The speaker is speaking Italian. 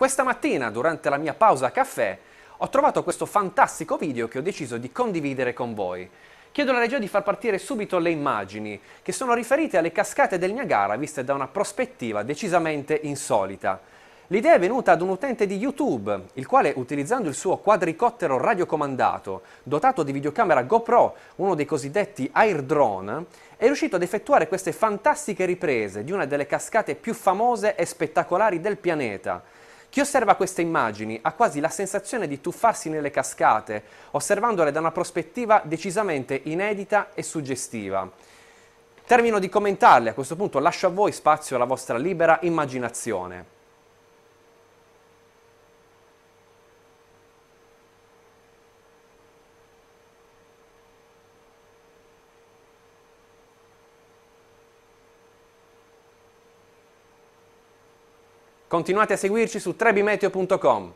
Questa mattina, durante la mia pausa a caffè, ho trovato questo fantastico video che ho deciso di condividere con voi. Chiedo alla regia di far partire subito le immagini, che sono riferite alle cascate del Niagara viste da una prospettiva decisamente insolita. L'idea è venuta ad un utente di YouTube, il quale utilizzando il suo quadricottero radiocomandato, dotato di videocamera GoPro, uno dei cosiddetti air drone, è riuscito ad effettuare queste fantastiche riprese di una delle cascate più famose e spettacolari del pianeta, chi osserva queste immagini ha quasi la sensazione di tuffarsi nelle cascate, osservandole da una prospettiva decisamente inedita e suggestiva. Termino di commentarle, a questo punto lascio a voi spazio alla vostra libera immaginazione. Continuate a seguirci su trebimeteo.com.